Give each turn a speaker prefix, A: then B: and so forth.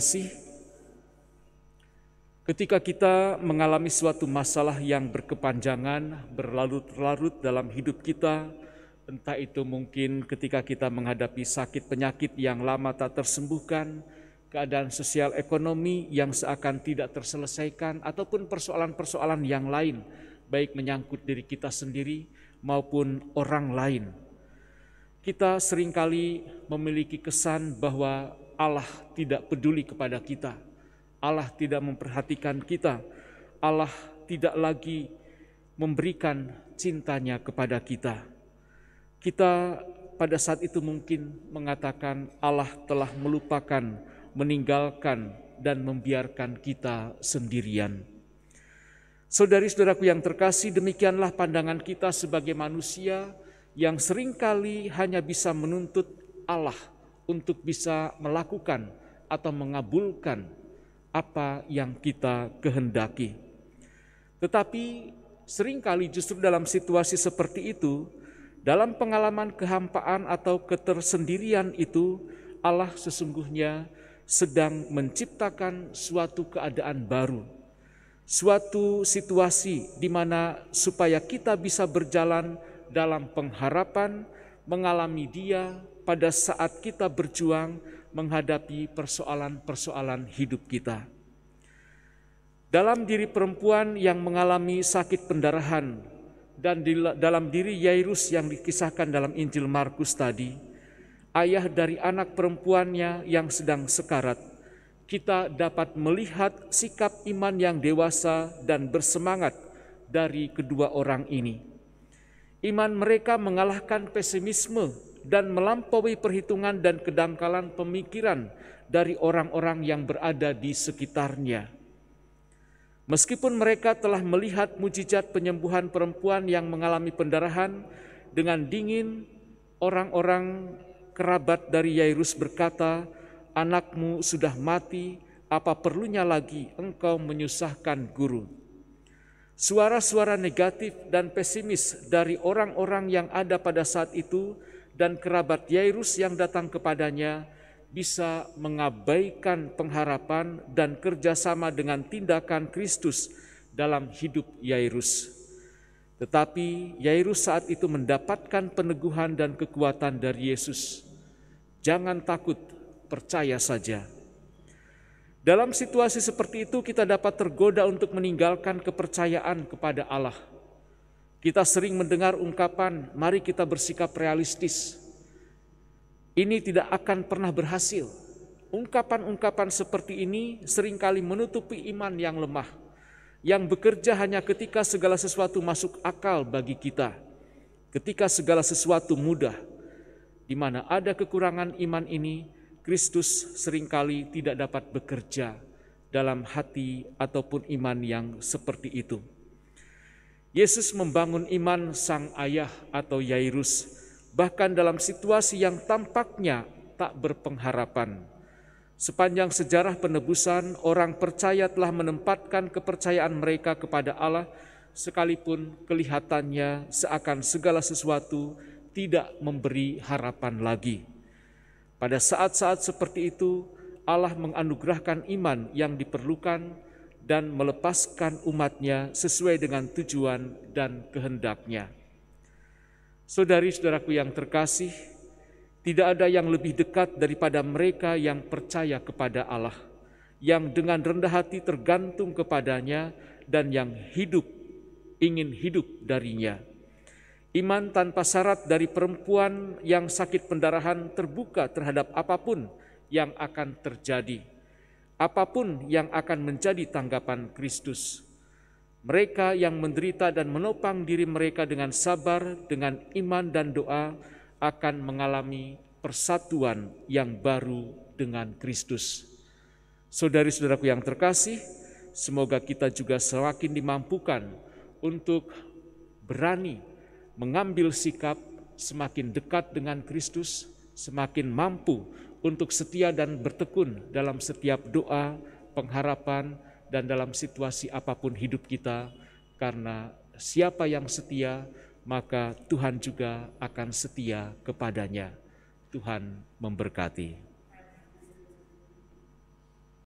A: kasih, ketika kita mengalami suatu masalah yang berkepanjangan, berlarut-larut dalam hidup kita, entah itu mungkin ketika kita menghadapi sakit penyakit yang lama tak tersembuhkan, keadaan sosial ekonomi yang seakan tidak terselesaikan, ataupun persoalan-persoalan yang lain, baik menyangkut diri kita sendiri maupun orang lain. Kita seringkali memiliki kesan bahwa Allah tidak peduli kepada kita. Allah tidak memperhatikan kita. Allah tidak lagi memberikan cintanya kepada kita. Kita pada saat itu mungkin mengatakan Allah telah melupakan, meninggalkan, dan membiarkan kita sendirian. Saudari-saudaraku yang terkasih, demikianlah pandangan kita sebagai manusia yang seringkali hanya bisa menuntut Allah untuk bisa melakukan atau mengabulkan apa yang kita kehendaki. Tetapi seringkali justru dalam situasi seperti itu, dalam pengalaman kehampaan atau ketersendirian itu, Allah sesungguhnya sedang menciptakan suatu keadaan baru, suatu situasi di mana supaya kita bisa berjalan dalam pengharapan, mengalami Dia pada saat kita berjuang menghadapi persoalan-persoalan hidup kita. Dalam diri perempuan yang mengalami sakit pendarahan dan di, dalam diri Yairus yang dikisahkan dalam Injil Markus tadi, ayah dari anak perempuannya yang sedang sekarat, kita dapat melihat sikap iman yang dewasa dan bersemangat dari kedua orang ini Iman mereka mengalahkan pesimisme dan melampaui perhitungan dan kedangkalan pemikiran dari orang-orang yang berada di sekitarnya. Meskipun mereka telah melihat mujizat penyembuhan perempuan yang mengalami pendarahan, dengan dingin orang-orang kerabat dari Yairus berkata, "Anakmu sudah mati, apa perlunya lagi engkau menyusahkan guru?" Suara-suara negatif dan pesimis dari orang-orang yang ada pada saat itu dan kerabat Yairus yang datang kepadanya bisa mengabaikan pengharapan dan kerjasama dengan tindakan Kristus dalam hidup Yairus. Tetapi Yairus saat itu mendapatkan peneguhan dan kekuatan dari Yesus. Jangan takut, percaya saja dalam situasi seperti itu, kita dapat tergoda untuk meninggalkan kepercayaan kepada Allah. Kita sering mendengar ungkapan, "Mari kita bersikap realistis." Ini tidak akan pernah berhasil. Ungkapan-ungkapan seperti ini seringkali menutupi iman yang lemah, yang bekerja hanya ketika segala sesuatu masuk akal bagi kita, ketika segala sesuatu mudah, di mana ada kekurangan iman ini Kristus seringkali tidak dapat bekerja dalam hati ataupun iman yang seperti itu. Yesus membangun iman sang ayah atau Yairus, bahkan dalam situasi yang tampaknya tak berpengharapan. Sepanjang sejarah penebusan, orang percaya telah menempatkan kepercayaan mereka kepada Allah, sekalipun kelihatannya seakan segala sesuatu tidak memberi harapan lagi. Pada saat-saat seperti itu, Allah menganugerahkan iman yang diperlukan dan melepaskan umatnya sesuai dengan tujuan dan kehendaknya. Saudari-saudaraku yang terkasih, tidak ada yang lebih dekat daripada mereka yang percaya kepada Allah, yang dengan rendah hati tergantung kepadanya dan yang hidup, ingin hidup darinya. Iman tanpa syarat dari perempuan yang sakit pendarahan terbuka terhadap apapun yang akan terjadi, apapun yang akan menjadi tanggapan Kristus. Mereka yang menderita dan menopang diri mereka dengan sabar, dengan iman dan doa, akan mengalami persatuan yang baru dengan Kristus. Saudari-saudaraku yang terkasih, semoga kita juga semakin dimampukan untuk berani mengambil sikap semakin dekat dengan Kristus, semakin mampu untuk setia dan bertekun dalam setiap doa, pengharapan, dan dalam situasi apapun hidup kita, karena siapa yang setia, maka Tuhan juga akan setia kepadanya. Tuhan memberkati.